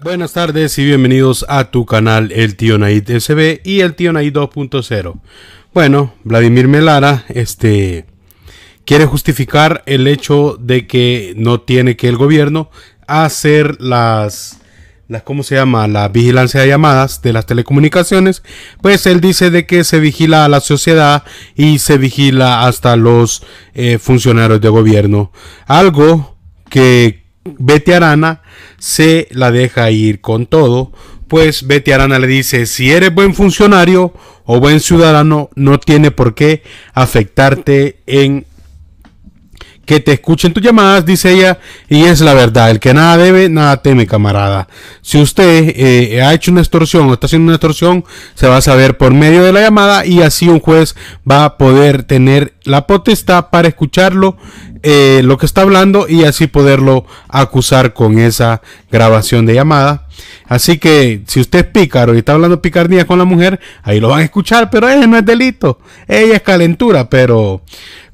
Buenas tardes y bienvenidos a tu canal El Tío Naid SB y El Tío Naid 2.0. Bueno, Vladimir Melara este, quiere justificar el hecho de que no tiene que el gobierno hacer las, las ¿cómo se llama? La vigilancia de llamadas de las telecomunicaciones. Pues él dice de que se vigila a la sociedad y se vigila hasta los eh, funcionarios de gobierno. Algo que Betty Arana se la deja ir con todo, pues Betty Arana le dice, si eres buen funcionario o buen ciudadano, no tiene por qué afectarte en que te escuchen tus llamadas, dice ella, y es la verdad, el que nada debe, nada teme, camarada. Si usted eh, ha hecho una extorsión o está haciendo una extorsión, se va a saber por medio de la llamada y así un juez va a poder tener la potestad para escucharlo, eh, lo que está hablando y así poderlo acusar con esa grabación de llamada. Así que si usted es pícaro y está hablando picardía con la mujer, ahí lo van a escuchar, pero él no es delito. Ella es calentura, pero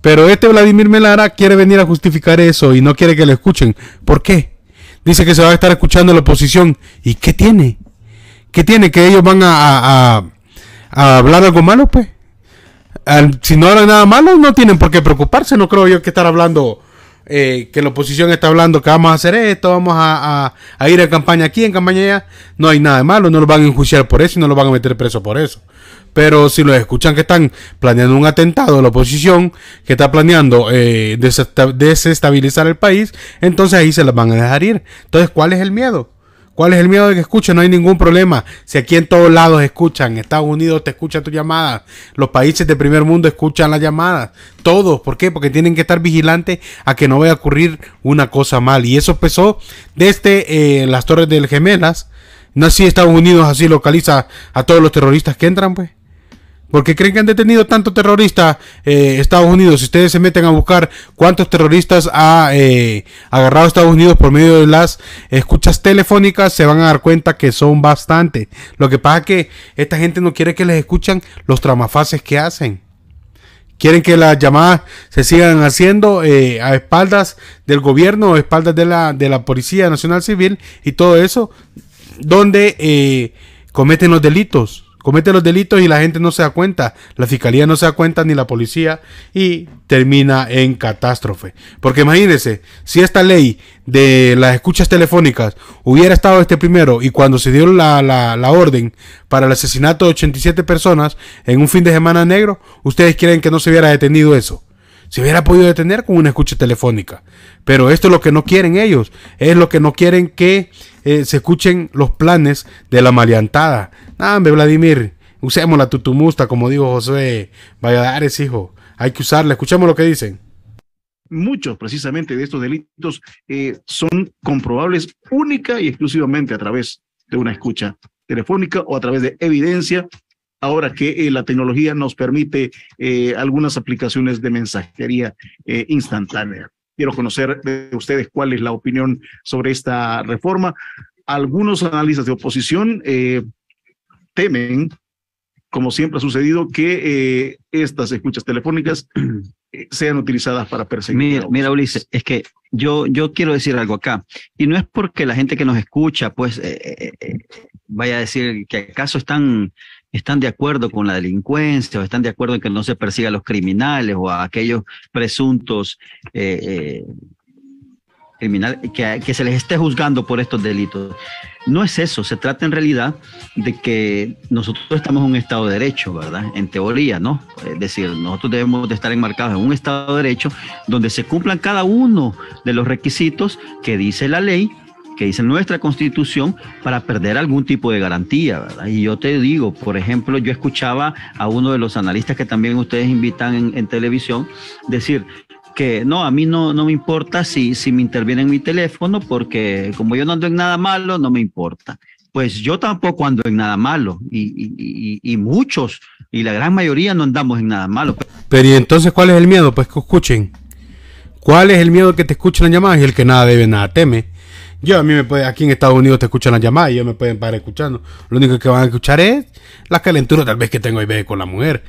pero este Vladimir Melara quiere venir a justificar eso y no quiere que le escuchen. ¿Por qué? Dice que se va a estar escuchando la oposición. ¿Y qué tiene? ¿Qué tiene? ¿Que ellos van a, hablar algo malo, pues? si no hablan nada malo, no tienen por qué preocuparse. No creo yo que estar hablando, eh, que la oposición está hablando que vamos a hacer esto, vamos a, ir a campaña aquí, en campaña allá. No hay nada malo, no lo van a enjuiciar por eso y no lo van a meter preso por eso. Pero si los escuchan que están planeando un atentado, la oposición que está planeando eh, desestabilizar el país, entonces ahí se las van a dejar ir. Entonces, ¿cuál es el miedo? ¿Cuál es el miedo de que escuchen? No hay ningún problema. Si aquí en todos lados escuchan, Estados Unidos te escucha tu llamada, los países de primer mundo escuchan las llamadas, todos. ¿Por qué? Porque tienen que estar vigilantes a que no vaya a ocurrir una cosa mal. Y eso empezó desde eh, las Torres del Gemelas. No así Estados Unidos así localiza a todos los terroristas que entran, pues. ¿Por creen que han detenido tanto terroristas eh, Estados Unidos? Si ustedes se meten a buscar cuántos terroristas ha eh, agarrado Estados Unidos por medio de las escuchas telefónicas, se van a dar cuenta que son bastante. Lo que pasa es que esta gente no quiere que les escuchan los tramafaces que hacen. Quieren que las llamadas se sigan haciendo eh, a espaldas del gobierno, a espaldas de la, de la Policía Nacional Civil y todo eso, donde cometen los delitos comete los delitos y la gente no se da cuenta, la fiscalía no se da cuenta ni la policía y termina en catástrofe. Porque imagínense, si esta ley de las escuchas telefónicas hubiera estado este primero y cuando se dio la, orden para el asesinato de 87 personas en un fin de semana negro, ustedes quieren que no se hubiera detenido eso se hubiera podido detener con una escucha telefónica. Pero esto es lo que no quieren ellos, es lo que no quieren que eh, se escuchen los planes de la maleantada, Ande, ah, Vladimir, usemos la tutumusta, como digo, José Valladares, hijo. Hay que usarla. Escuchemos lo que dicen. Muchos precisamente de estos delitos eh, son comprobables única y exclusivamente a través de una escucha telefónica o a través de evidencia ahora que eh, la tecnología nos permite eh, algunas aplicaciones de mensajería instantánea. Quiero conocer de ustedes cuál es la opinión sobre esta reforma. Algunos analistas de oposición temen, como siempre ha sucedido, que eh, estas escuchas telefónicas eh, sean utilizadas para perseguir. Mira, Ulises, es que yo, yo quiero decir algo acá, y no es porque la gente que nos escucha, pues, eh, vaya a decir que acaso están, están de acuerdo con la delincuencia, o están de acuerdo en que no se persiga a los criminales o a aquellos presuntos criminales, que, que se les esté juzgando por estos delitos. No es eso, se trata en realidad de que nosotros estamos en un Estado de Derecho, ¿verdad? En teoría, ¿no? Es decir, nosotros debemos de estar enmarcados en un Estado de Derecho donde se cumplan cada uno de los requisitos que dice la ley que dice nuestra constitución para perder algún tipo de garantía, ¿verdad? Y yo te digo, por ejemplo, yo escuchaba a uno de los analistas que también ustedes invitan en, en televisión decir, que no, a mí no, no me importa si, si me interviene en mi teléfono porque como yo no ando en nada malo, no me importa. Pues yo tampoco ando en nada malo y, muchos y la gran mayoría no andamos en nada malo. Pero ¿y entonces cuál es el miedo? Pues que escuchen. ¿Cuál es el miedo que te escuchen las llamadas y el que nada debe, nada teme? Yo a mí me puede, aquí en Estados Unidos te escuchan las llamadas y yo me pueden parar escuchando. Lo único que van a escuchar es la calentura tal vez que tengo ahí con la mujer.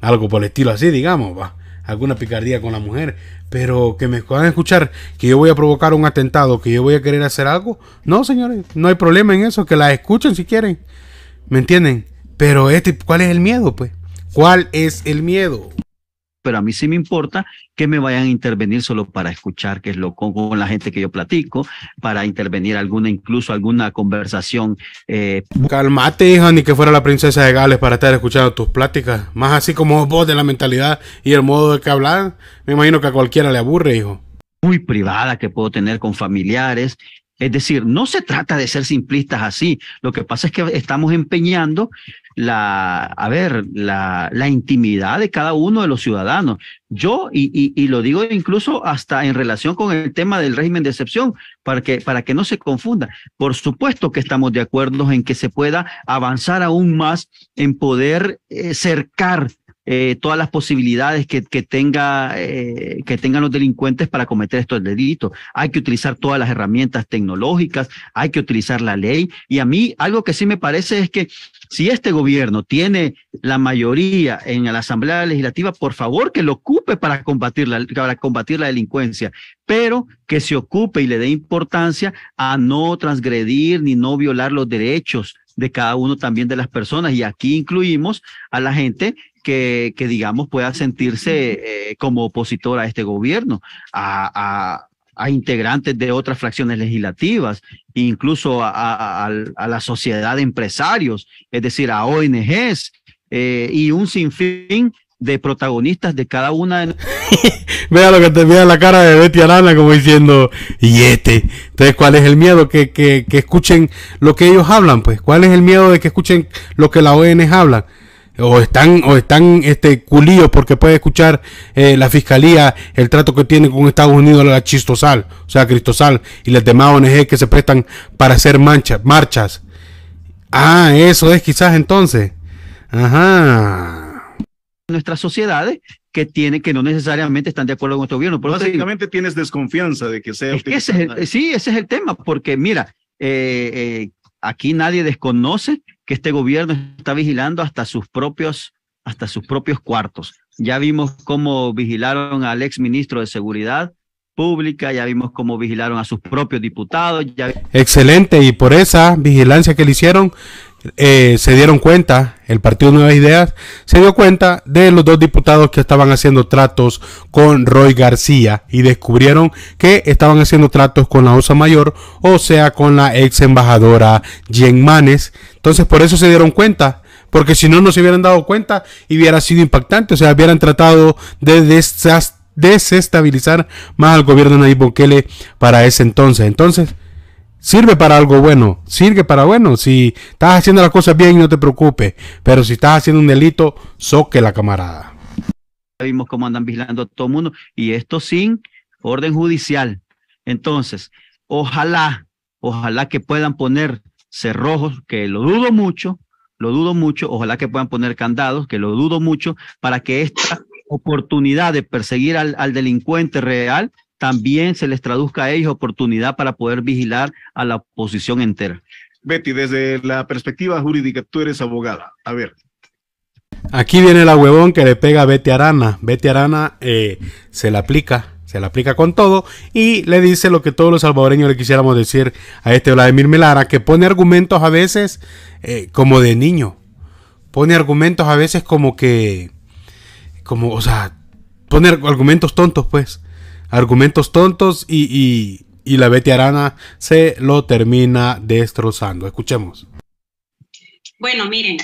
Algo por el estilo así, digamos, va alguna picardía con la mujer, pero que me puedan escuchar que yo voy a provocar un atentado, que yo voy a querer hacer algo. No, señores, no hay problema en eso, que la escuchen si quieren. ¿Me entienden? Pero este, ¿cuál es el miedo, pues? ¿Cuál es el miedo? pero a mí sí me importa que me vayan a intervenir solo para escuchar qué es lo con, la gente que yo platico, para intervenir alguna, incluso alguna conversación. Eh, Calmate, hija, ni que fuera la princesa de Gales para estar escuchando tus pláticas. Más así como vos de la mentalidad y el modo de que hablas me imagino que a cualquiera le aburre, hijo muy privada que puedo tener con familiares, es decir, no se trata de ser simplistas así. Lo que pasa es que estamos empeñando la, a ver, la, la intimidad de cada uno de los ciudadanos. Yo, y, y, lo digo incluso hasta en relación con el tema del régimen de excepción, para que, para que no se confunda. Por supuesto que estamos de acuerdo en que se pueda avanzar aún más en poder eh, cercar eh, todas las posibilidades que, que tenga, eh, que tengan los delincuentes para cometer estos delitos. Hay que utilizar todas las herramientas tecnológicas, hay que utilizar la ley. Y a mí algo que sí me parece es que si este gobierno tiene la mayoría en la Asamblea Legislativa, por favor que lo ocupe para combatir la, para combatir la delincuencia, pero que se ocupe y le dé importancia a no transgredir ni no violar los derechos de cada uno también de las personas. Y aquí incluimos a la gente que, digamos, pueda sentirse eh, como opositor a este gobierno, a, integrantes de otras fracciones legislativas, incluso a, la sociedad de empresarios, es decir, a ONGs eh, y un sinfín de protagonistas de cada una de Vea lo que te la cara de Betty Arana como diciendo, y este. Entonces, ¿cuál es el miedo? Que, que, que, escuchen lo que ellos hablan, pues. ¿Cuál es el miedo de que escuchen lo que la ONG habla? o están o están este culíos porque puede escuchar eh, la fiscalía el trato que tiene con Estados Unidos la Chistosal, o sea, Cristosal y las demás ONG que se prestan para hacer manchas, marchas. Ah, eso es quizás entonces. Ajá. Nuestras sociedades que tienen que no necesariamente están de acuerdo con nuestro gobierno. Básicamente tienes desconfianza de que sea. sí, ese es el tema, porque mira, eh, eh, aquí nadie desconoce que este gobierno está vigilando hasta sus propios, hasta sus propios cuartos. Ya vimos cómo vigilaron al ex ministro de Seguridad Pública, ya vimos cómo vigilaron a sus propios diputados. Ya... Excelente, y por esa vigilancia que le hicieron, eh, se dieron cuenta, el Partido Nuevas Ideas se dio cuenta de los dos diputados que estaban haciendo tratos con Roy García y descubrieron que estaban haciendo tratos con la OSA Mayor, o sea, con la ex embajadora Jen Manes. Entonces, por eso se dieron cuenta. Porque si no, no se hubieran dado cuenta y hubiera sido impactante. O sea, hubieran tratado de desestabilizar más al gobierno de Nayib Bukele para ese entonces. Entonces, sirve para algo bueno, sirve para bueno. Si estás haciendo las cosas bien, no te preocupes. Pero si estás haciendo un delito, soque la camarada. Vimos cómo andan vigilando a todo mundo y esto sin orden judicial. Entonces, ojalá, ojalá que puedan poner cerrojos, que lo dudo mucho, lo dudo mucho, ojalá que puedan poner candados, que lo dudo mucho, para que esta oportunidad de perseguir al, al delincuente real también se les traduzca a ellos oportunidad para poder vigilar a la oposición entera. Betty, desde la perspectiva jurídica, tú eres abogada. A ver. Aquí viene la huevón que le pega a Betty Arana. Betty Arana eh, se la aplica, se la aplica con todo y le dice lo que todos los salvadoreños le quisiéramos decir a este Vladimir Melara, que pone argumentos a veces eh, como de niño. Pone argumentos a veces como que, como, o sea, pone argumentos tontos, pues argumentos tontos y, y, la Betty Arana se lo termina destrozando. Escuchemos. Bueno, miren,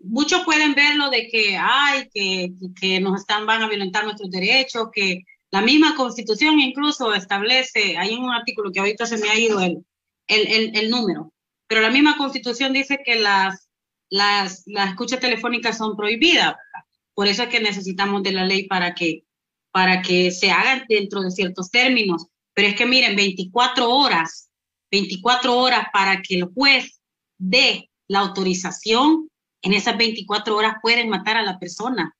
muchos pueden verlo de que, hay que, que, nos están, van a violentar nuestros derechos, que la misma constitución incluso establece, hay un artículo que ahorita se me ha ido el, el, número, pero la misma constitución dice que las, las, las escuchas telefónicas son prohibidas. Por eso es que necesitamos de la ley para que para que se hagan dentro de ciertos términos. Pero es que miren, 24 horas, 24 horas para que el juez dé la autorización, en esas 24 horas pueden matar a la persona.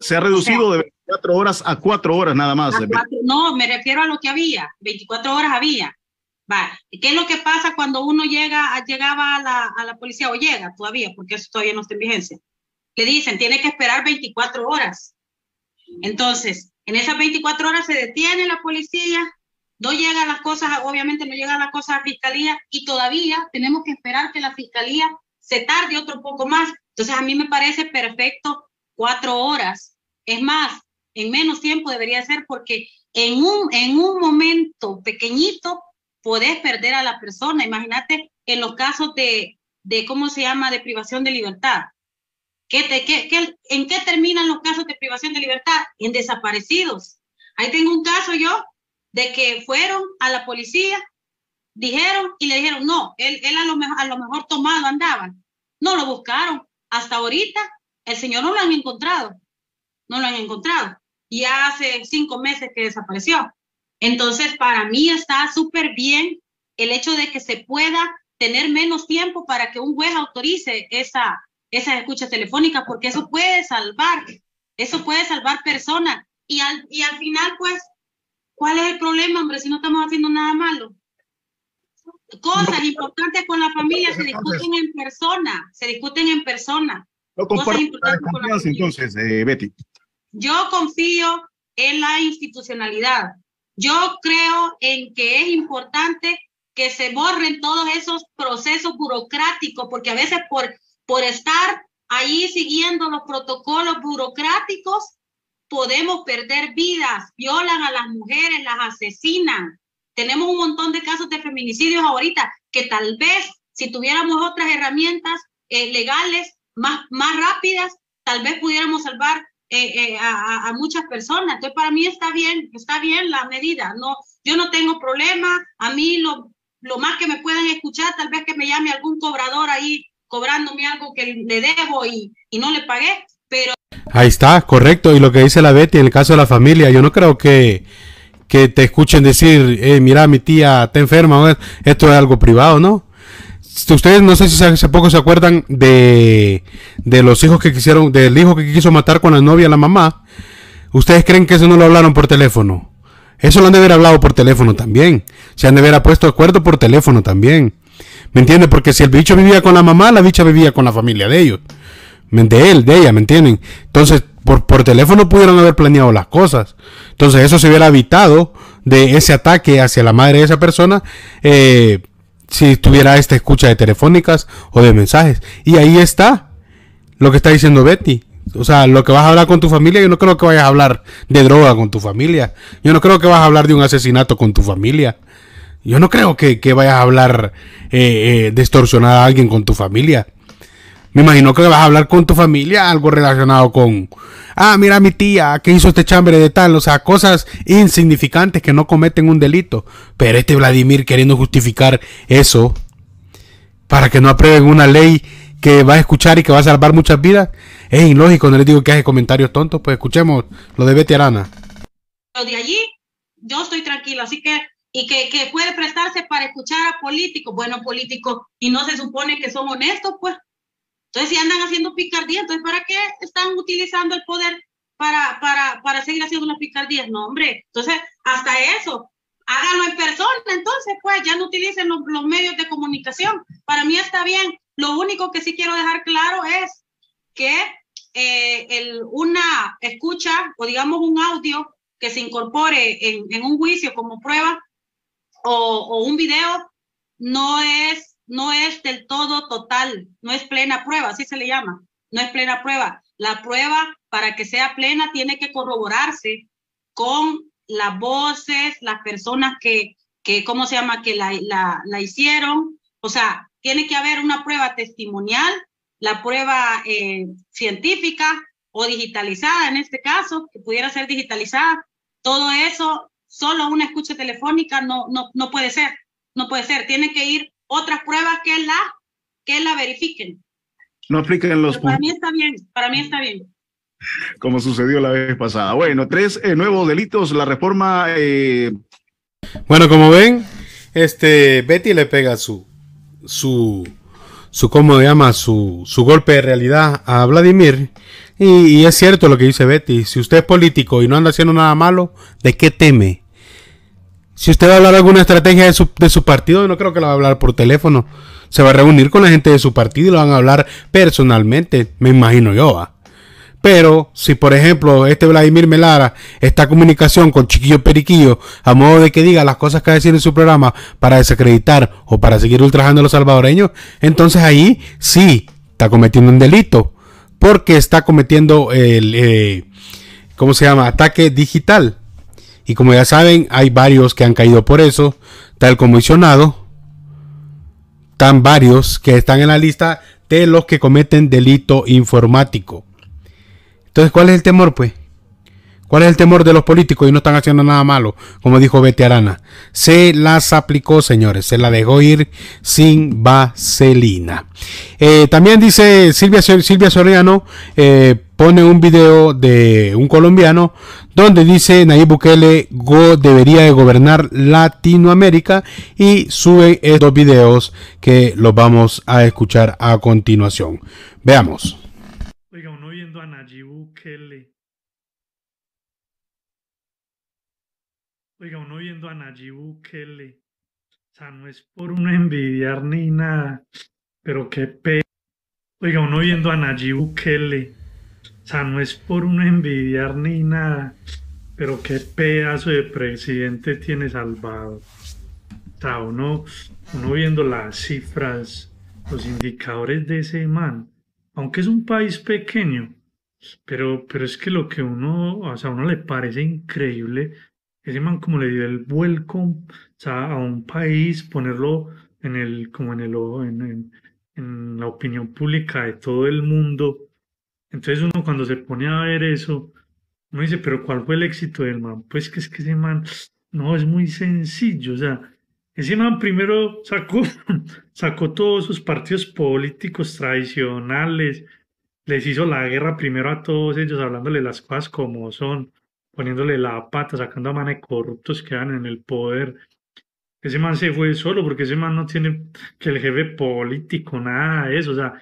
Se ha reducido de 24 horas a 4 horas nada más. no, me refiero a lo que había, 24 horas había. ¿Qué es lo que pasa cuando uno llega, llegaba a la, a la policía o llega todavía, porque eso todavía no está en vigencia? Le dicen, tiene que esperar 24 horas. Entonces, en esas 24 horas se detiene la policía, no llegan las cosas, obviamente no llegan las cosas a la fiscalía y todavía tenemos que esperar que la fiscalía se tarde otro poco más. Entonces, a mí me parece perfecto cuatro horas. Es más, en menos tiempo debería ser porque en un, en un momento pequeñito podés perder a la persona. Imagínate en los casos de, ¿cómo se llama?, de privación de libertad te, ¿En qué terminan los casos de privación de libertad? En desaparecidos. Ahí tengo un caso yo de que fueron a la policía, dijeron y le dijeron, no, él, a, lo mejor, tomado andaba. No lo buscaron. Hasta ahorita el señor no lo han encontrado. No lo han encontrado. Y hace cinco meses que desapareció. Entonces, para mí está súper bien el hecho de que se pueda tener menos tiempo para que un juez autorice esa, esas escuchas telefónicas, porque eso puede salvar, eso puede salvar personas. Y al, y al final, pues, ¿cuál es el problema, hombre, si no estamos haciendo nada malo? Cosas importantes con la familia se discuten en persona, se discuten en persona. No la entonces, eh, Betty. Yo confío en la institucionalidad. Yo creo en que es importante que se borren todos esos procesos burocráticos, porque a veces por por estar ahí siguiendo los protocolos burocráticos, podemos perder vidas, violan a las mujeres, las asesinan. Tenemos un montón de casos de feminicidios ahorita que tal vez si tuviéramos otras herramientas eh, legales más, más rápidas, tal vez pudiéramos salvar eh, eh, a, a, muchas personas. Entonces, para mí está bien, está bien la medida. No, yo no tengo problema. A mí lo, lo más que me puedan escuchar, tal vez que me llame algún cobrador ahí cobrándome algo que le dejo y, no le pagué, pero... Ahí está, correcto. Y lo que dice la Betty en el caso de la familia, yo no creo que, te escuchen decir, mira, mi tía está enferma, esto es algo privado, ¿no? Ustedes no sé si hace poco se acuerdan de, de los hijos que quisieron, del hijo que quiso matar con la novia la mamá. ¿Ustedes creen que eso no lo hablaron por teléfono? Eso lo han de haber hablado por teléfono también. Se han de haber puesto de acuerdo por teléfono también. ¿Me entiendes? Porque si el bicho vivía con la mamá, la bicha vivía con la familia de ellos. De él, de ella, ¿me entienden? Entonces, por, teléfono pudieron haber planeado las cosas. Entonces, eso se hubiera evitado de ese ataque hacia la madre de esa persona. Eh, si tuviera esta escucha de telefónicas o de mensajes. Y ahí está lo que está diciendo Betty. O sea, lo que vas a hablar con tu familia, yo no creo que vayas a hablar de droga con tu familia. Yo no creo que vas a hablar de un asesinato con tu familia. Yo no creo que, que vayas a hablar eh, eh, distorsionar a alguien con tu familia. Me imagino que vas a hablar con tu familia algo relacionado con, ah, mira mi tía, que hizo este chambre de tal, o sea, cosas insignificantes que no cometen un delito. Pero este Vladimir queriendo justificar eso para que no aprueben una ley que va a escuchar y que va a salvar muchas vidas, es ilógico, no les digo que hace comentarios tontos, pues escuchemos lo de Betty Arana. Lo de allí, yo estoy tranquilo, así que y que, puede prestarse para escuchar a políticos, bueno, políticos, y no se supone que son honestos, pues. Entonces, si andan haciendo picardía, entonces, ¿para qué están utilizando el poder para, para, seguir haciendo las picardías? No, hombre. Entonces, hasta eso, háganlo en persona, entonces, pues, ya no utilicen los, medios de comunicación. Para mí está bien. Lo único que sí quiero dejar claro es que eh, una escucha o digamos un audio que se incorpore en, en un juicio como prueba o, un video no es, no es del todo total, no es plena prueba, así se le llama, no es plena prueba. La prueba, para que sea plena, tiene que corroborarse con las voces, las personas que, que ¿cómo se llama?, que la, hicieron. O sea, tiene que haber una prueba testimonial, la prueba eh, científica o digitalizada en este caso, que pudiera ser digitalizada. Todo eso solo una escucha telefónica no, no, no puede ser, no puede ser. Tiene que ir otras pruebas que la, que la verifiquen. No apliquen los Para mí está bien, para mí está bien. Como sucedió la vez pasada. Bueno, tres eh, nuevos delitos, la reforma... Eh. Bueno, como ven, este Betty le pega su... su su cómo llama su, su golpe de realidad a Vladimir. y, es cierto lo que dice Betty. Si usted es político y no anda haciendo nada malo, ¿de qué teme? Si usted va a hablar alguna estrategia de su, partido, no creo que la va a hablar por teléfono. Se va a reunir con la gente de su partido y lo van a hablar personalmente, me imagino yo. Pero si, por ejemplo, este Vladimir Melara, esta comunicación con Chiquillo Periquillo, a modo de que diga las cosas que va a decir en su programa para desacreditar o para seguir ultrajando a los salvadoreños, entonces ahí sí está cometiendo un delito. Porque está cometiendo el, eh, ¿cómo se llama? Ataque digital. Y como ya saben, hay varios que han caído por eso, tal comisionado, tan varios que están en la lista de los que cometen delito informático. Entonces, ¿cuál es el temor, pues? ¿Cuál es el temor de los políticos y no están haciendo nada malo? Como dijo Betty Arana. Se las aplicó, señores. Se la dejó ir sin vaselina. Eh, también dice Silvia, Silvia Soriano, eh, pone un video de un colombiano donde dice Nayib Bukele go, debería de gobernar Latinoamérica y sube estos videos que los vamos a escuchar a continuación. Veamos. Oiga, uno viendo a Nayib Bukele, o sea, no es por uno envidiar ni nada, pero qué pe... Oiga, uno viendo a Nayib Bukele, o sea, no es por uno envidiar ni nada, pero qué pedazo de presidente tiene salvado... O sea, uno, uno viendo las cifras, los indicadores de ese man, aunque es un país pequeño, pero, pero es que lo que uno, o sea, a uno le parece increíble ese man como le dio el vuelco a un país, ponerlo en el, como en el en, en, la opinión pública de todo el mundo. Entonces uno cuando se pone a ver eso, uno dice, pero ¿cuál fue el éxito del man? Pues que es que ese man, no, es muy sencillo, o sea, ese man primero sacó, sacó todos sus partidos políticos tradicionales, les hizo la guerra primero a todos ellos, hablándole las cosas como son, poniéndole la pata, sacando a manes corruptos que eran en el poder. Ese man se fue solo porque ese man no tiene que el jefe político, nada de eso. O sea,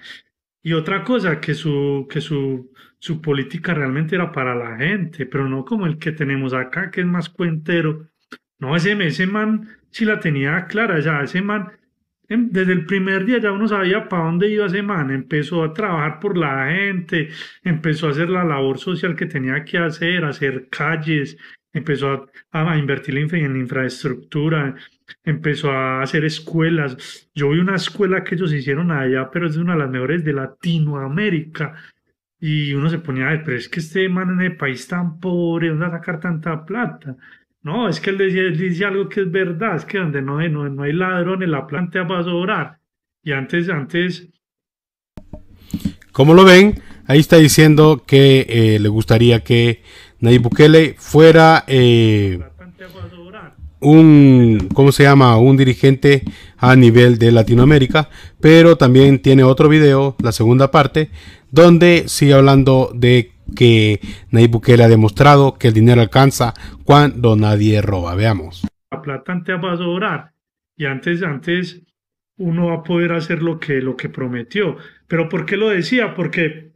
y otra cosa, que su, que su, su política realmente era para la gente, pero no como el que tenemos acá, que es más cuentero. No, ese, ese man sí la tenía clara, o sea, ese man Em, desde el primer día ya uno sabía para dónde iba ese man, empezó a trabajar por la gente, empezó a hacer la labor social que tenía que hacer, hacer calles, empezó a, invertir en infraestructura, empezó a hacer escuelas. Yo vi una escuela que ellos hicieron allá, pero es una de las mejores de Latinoamérica. Y uno se ponía a ver, pero es que este man en el país tan pobre, ¿dónde va a sacar tanta plata? No, es que él, dice algo que es verdad, es que donde no hay, no, hay ladrones, la planta va a sobrar. Y antes, antes... Como lo ven, ahí está diciendo que eh, le gustaría que Nayib Bukele fuera eh, un, ¿cómo se llama? Un dirigente a nivel de Latinoamérica, pero también tiene otro video, la segunda parte, donde sigue hablando de que Nayib Bukele ha demostrado que el dinero alcanza cuando nadie roba. Veamos. La plata antes va a sobrar y antes, antes uno va a poder hacer lo que, lo que prometió. Pero ¿por qué lo decía? Porque,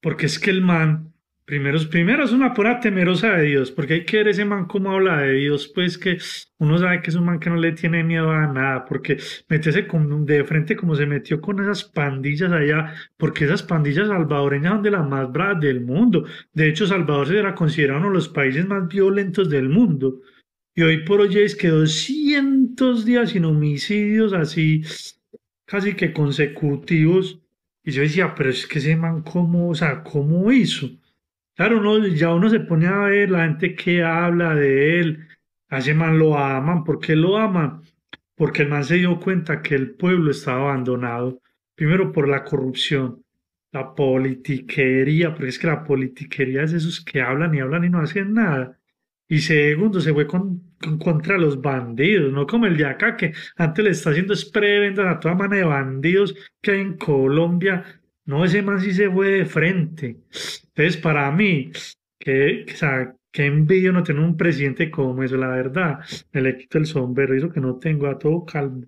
porque es que el man Primero, primero es una pura temerosa de Dios, porque hay que ver ese man cómo habla de Dios, pues que uno sabe que es un man que no le tiene miedo a nada, porque meterse con, de frente como se metió con esas pandillas allá, porque esas pandillas salvadoreñas son de las más bravas del mundo. De hecho, Salvador se era considerado uno de los países más violentos del mundo. Y hoy por hoy es que 200 días sin homicidios así, casi que consecutivos. Y yo decía, pero es que ese man cómo, o sea, cómo hizo. Claro, uno, ya uno se pone a ver la gente que habla de él, a ese man lo aman, ¿por qué lo aman? Porque el man se dio cuenta que el pueblo estaba abandonado, primero por la corrupción, la politiquería, porque es que la politiquería es esos que hablan y hablan y no hacen nada. Y segundo, se fue con, contra los bandidos, no como el de acá que antes le está haciendo es a toda mano de bandidos que hay en Colombia no, ese man sí se fue de frente. Entonces, para mí, que, o envidia no tener un presidente como eso, la verdad. Me le quito el sombrero, eso que no tengo a todo calmo.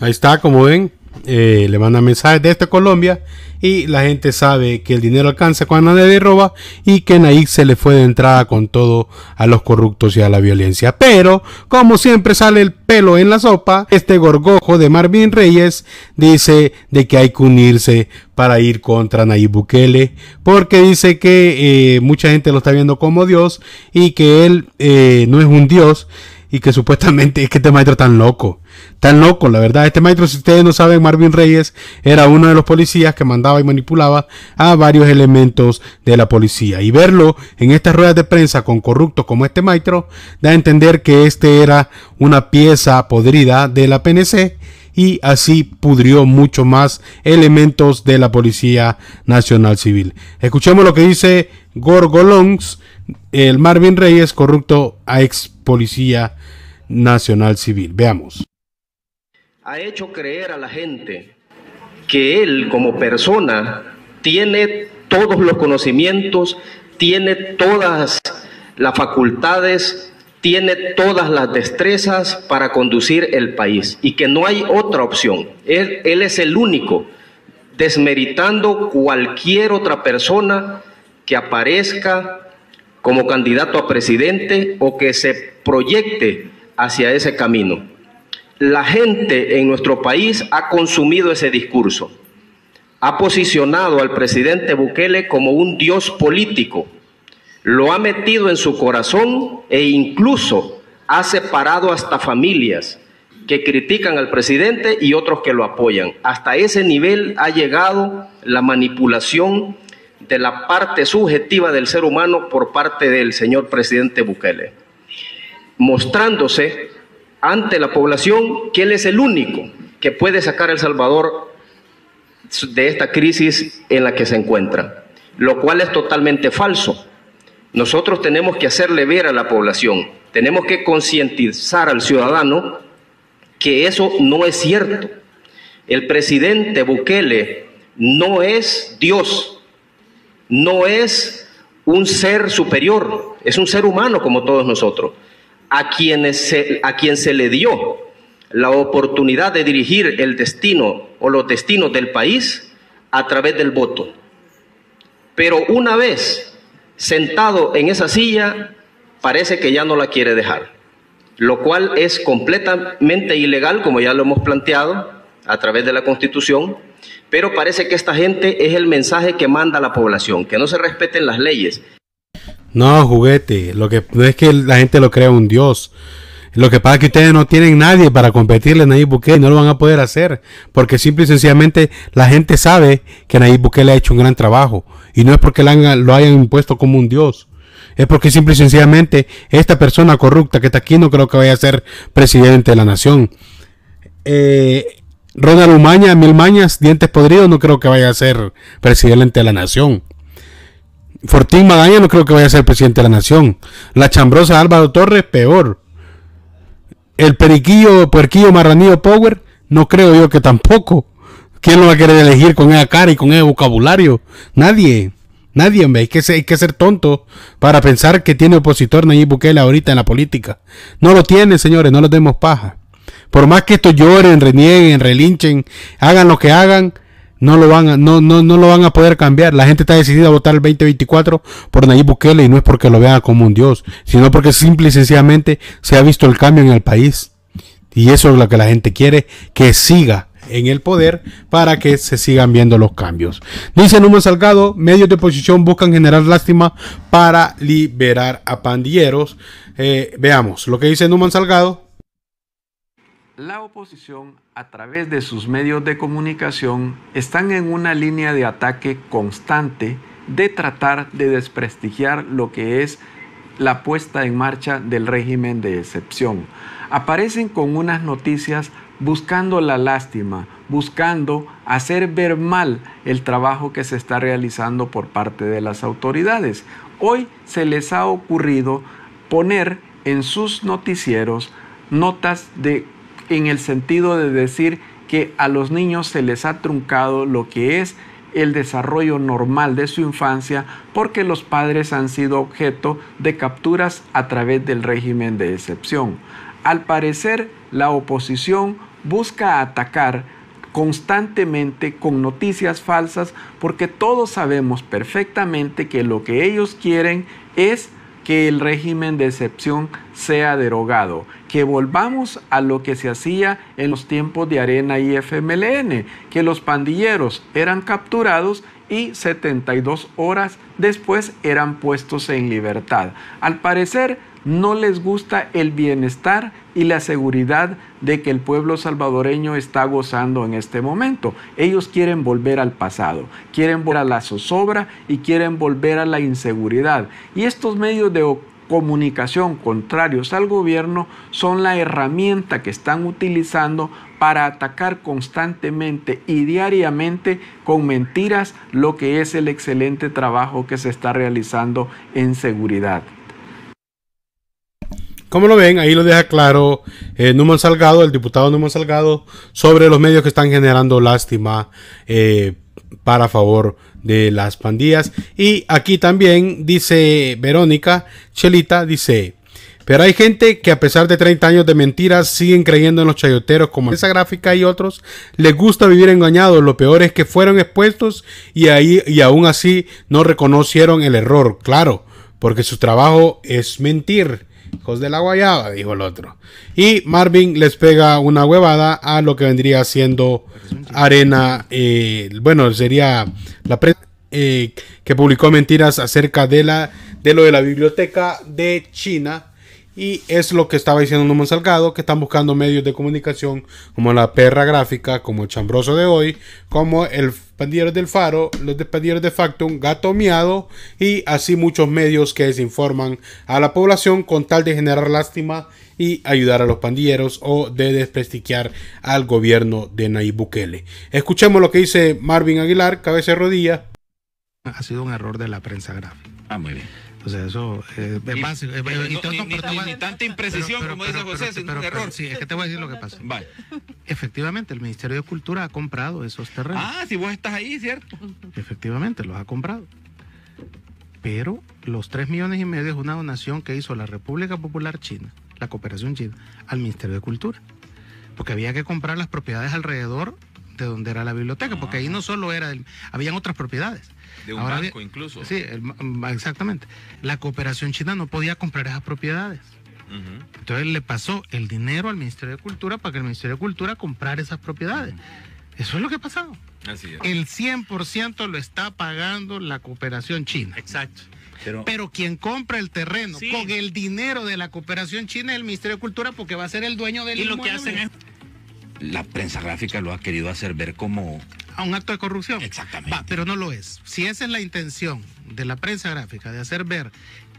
Ahí está, como ven, eh, le manda mensajes desde Colombia y la gente sabe que el dinero alcanza cuando nadie roba y que Nayib se le fue de entrada con todo a los corruptos y a la violencia. Pero, como siempre sale el pelo en la sopa, este gorgojo de Marvin Reyes dice de que hay que unirse para ir contra Nayib Bukele, porque dice que eh, mucha gente lo está viendo como Dios y que él eh, no es un Dios y que supuestamente es que este maestro tan loco, tan loco, la verdad. Este maestro, si ustedes no saben, Marvin Reyes era uno de los policías que mandaba y manipulaba a varios elementos de la policía. Y verlo en estas ruedas de prensa con corrupto como este maestro da a entender que este era una pieza podrida de la PNC y así pudrió mucho más elementos de la Policía Nacional Civil. Escuchemos lo que dice Longs, el Marvin Reyes, corrupto a ex policía nacional civil. Veamos. Ha hecho creer a la gente que él como persona tiene todos los conocimientos, tiene todas las facultades, tiene todas las destrezas para conducir el país y que no hay otra opción. él es el único, desmeritando cualquier otra persona que aparezca como candidato a presidente o que se proyecte hacia ese camino. La gente en nuestro país ha consumido ese discurso, ha posicionado al presidente Bukele como un dios político, lo ha metido en su corazón e incluso ha separado hasta familias que critican al presidente y otros que lo apoyan. Hasta ese nivel ha llegado la manipulación de la parte subjetiva del ser humano por parte del señor presidente Bukele, mostrándose ante la población que él es el único que puede sacar a El Salvador de esta crisis en la que se encuentra, lo cual es totalmente falso. Nosotros tenemos que hacerle ver a la población, tenemos que concientizar al ciudadano que eso no es cierto. El presidente Bukele no es Dios, no es un ser superior, es un ser humano como todos nosotros, a, quienes a quien se le dio la oportunidad de dirigir el destino o los destinos del país a través del voto. Pero una vez sentado en esa silla, parece que ya no la quiere dejar, lo cual es completamente ilegal, como ya lo hemos planteado a través de la Constitución, pero parece que esta gente es el mensaje que manda la población, que no se respeten las leyes. No, juguete, lo que no es que la gente lo crea un dios. Lo que pasa es que ustedes no tienen nadie para competirle a Nayib Bukele, no lo van a poder hacer, porque simple y sencillamente la gente sabe que Nayib Bukele ha hecho un gran trabajo, y no es porque lo hayan, lo impuesto como un dios, es porque simple y sencillamente esta persona corrupta que está aquí no creo que vaya a ser presidente de la nación. Eh, Ronald Umaña, Mil Mañas, Dientes Podridos, no creo que vaya a ser presidente de la nación. Fortín Magaña, no creo que vaya a ser presidente de la nación. La chambrosa Álvaro Torres, peor. El periquillo, puerquillo, marranillo Power, no creo yo que tampoco. ¿Quién lo va a querer elegir con esa cara y con ese vocabulario? Nadie. Nadie, Hay que, ser, hay que ser tonto para pensar que tiene opositor Nayib Bukele ahorita en la política. No lo tiene, señores. No lo demos paja. Por más que estos lloren, renieguen, relinchen, hagan lo que hagan, no lo van a, no, no, no lo van a poder cambiar. La gente está decidida a votar el 2024 por Nayib Bukele y no es porque lo vean como un dios, sino porque simple y sencillamente se ha visto el cambio en el país. Y eso es lo que la gente quiere, que siga en el poder para que se sigan viendo los cambios. Dice Numan Salgado, medios de oposición buscan generar lástima para liberar a pandilleros. Eh, veamos lo que dice Numan Salgado. La oposición, a través de sus medios de comunicación, están en una línea de ataque constante de tratar de desprestigiar lo que es la puesta en marcha del régimen de excepción. Aparecen con unas noticias buscando la lástima, buscando hacer ver mal el trabajo que se está realizando por parte de las autoridades. Hoy se les ha ocurrido poner en sus noticieros notas de en el sentido de decir que a los niños se les ha truncado lo que es el desarrollo normal de su infancia porque los padres han sido objeto de capturas a través del régimen de excepción. Al parecer, la oposición busca atacar constantemente con noticias falsas porque todos sabemos perfectamente que lo que ellos quieren es que el régimen de excepción sea derogado, que volvamos a lo que se hacía en los tiempos de Arena y FMLN, que los pandilleros eran capturados y 72 horas después eran puestos en libertad. Al parecer, no les gusta el bienestar y la seguridad de que el pueblo salvadoreño está gozando en este momento. Ellos quieren volver al pasado, quieren volver a la zozobra y quieren volver a la inseguridad. Y estos medios de comunicación contrarios al gobierno son la herramienta que están utilizando para atacar constantemente y diariamente con mentiras lo que es el excelente trabajo que se está realizando en seguridad. Como lo ven, ahí lo deja claro eh, Numan Salgado, el diputado Numan Salgado, sobre los medios que están generando lástima eh, para favor de las pandillas. Y aquí también dice Verónica Chelita, dice, pero hay gente que a pesar de 30 años de mentiras siguen creyendo en los chayoteros como esa gráfica y otros. Les gusta vivir engañados. Lo peor es que fueron expuestos y, ahí, y aún así no reconocieron el error. Claro, porque su trabajo es mentir hijos de la guayaba, dijo el otro. Y Marvin les pega una huevada a lo que vendría siendo Arena, eh, bueno, sería la prensa eh, que publicó mentiras acerca de, la, de lo de la biblioteca de China y es lo que estaba diciendo Numan Salgado, que están buscando medios de comunicación como la perra gráfica, como el chambroso de hoy, como el pandillero del faro, los pandilleros de un gato miado y así muchos medios que desinforman a la población con tal de generar lástima y ayudar a los pandilleros o de desprestigiar al gobierno de Nayib Bukele. Escuchemos lo que dice Marvin Aguilar, cabeza de rodilla. Ha sido un error de la prensa grave. Ah, muy bien o pues sea, eso eh, es eh, eh, ni, tanta imprecisión como dice José, sino sí, es que te voy a decir lo que pasa. Efectivamente, el Ministerio de Cultura ha comprado esos terrenos. Ah, si vos estás ahí, ¿cierto? Efectivamente, los ha comprado. Pero los 3 millones y medio es una donación que hizo la República Popular China, la Cooperación China, al Ministerio de Cultura. Porque había que comprar las propiedades alrededor de donde era la biblioteca, porque ahí ah. no solo era, el, habían otras propiedades de un banco incluso. Sí, mm, exactamente. La cooperación china no podía comprar esas propiedades. Entonces le pasó el dinero al Ministerio de Cultura para que el Ministerio de Cultura comprara esas propiedades. Eso es lo que ha pasado. Así es. El 100% lo está pagando la cooperación china. Exacto. Pero, Pero, quien compra el terreno con el dinero de la cooperación china es el Ministerio de Cultura porque va a ser el dueño del Y lo que hacen es... La prensa gráfica lo ha querido hacer ver como a un acto de corrupción. Exactamente. pero no lo es. Si esa es la intención de la prensa gráfica, de hacer ver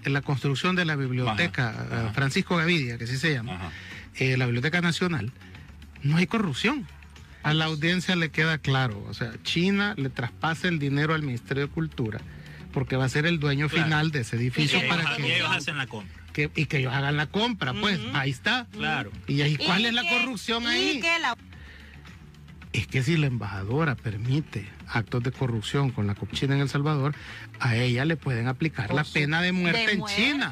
eh, la construcción de la biblioteca eh, Francisco Gavidia, que así se llama, eh, la Biblioteca Nacional, no hay corrupción. A la audiencia le queda claro, o sea, China le traspasa el dinero al Ministerio de Cultura porque va a ser el dueño final de ese edificio para que, ellos hacen la compra. y que ellos hagan la compra, pues ahí está. Claro. ¿Y, ahí, cuál es la corrupción ahí? que La es que si la embajadora permite actos de corrupción con la China en El Salvador, a ella le pueden aplicar la pena de muerte, en China.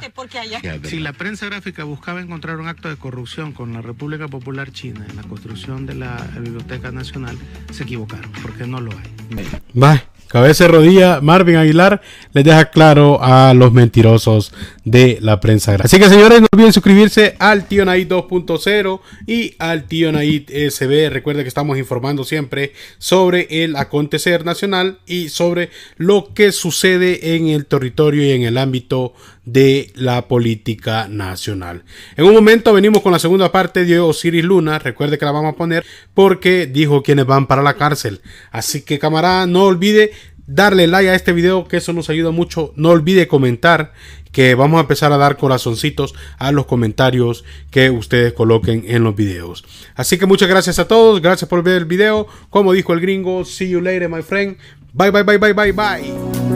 Si la prensa gráfica buscaba encontrar un acto de corrupción con la República Popular China en la construcción de la Biblioteca Nacional, se equivocaron, porque no lo hay. Va, cabeza y rodilla, Marvin Aguilar les deja claro a los mentirosos de la prensa Así que señores, no olviden suscribirse al Tío Naid 2.0 y al Tío Naid SB. Recuerde que estamos informando siempre sobre el acontecer nacional y sobre lo que sucede en el territorio y en el ámbito de la política nacional. En un momento venimos con la segunda parte de Osiris Luna. Recuerde que la vamos a poner porque dijo quienes van para la cárcel. Así que camarada, no olvide darle like a este video, que eso nos ayuda mucho. No olvide comentar, que vamos a empezar a dar corazoncitos a los comentarios que ustedes coloquen en los videos. Así que muchas gracias a todos, gracias por ver el video. Como dijo el gringo, see you later, my friend. Bye, bye, bye, bye, bye, bye.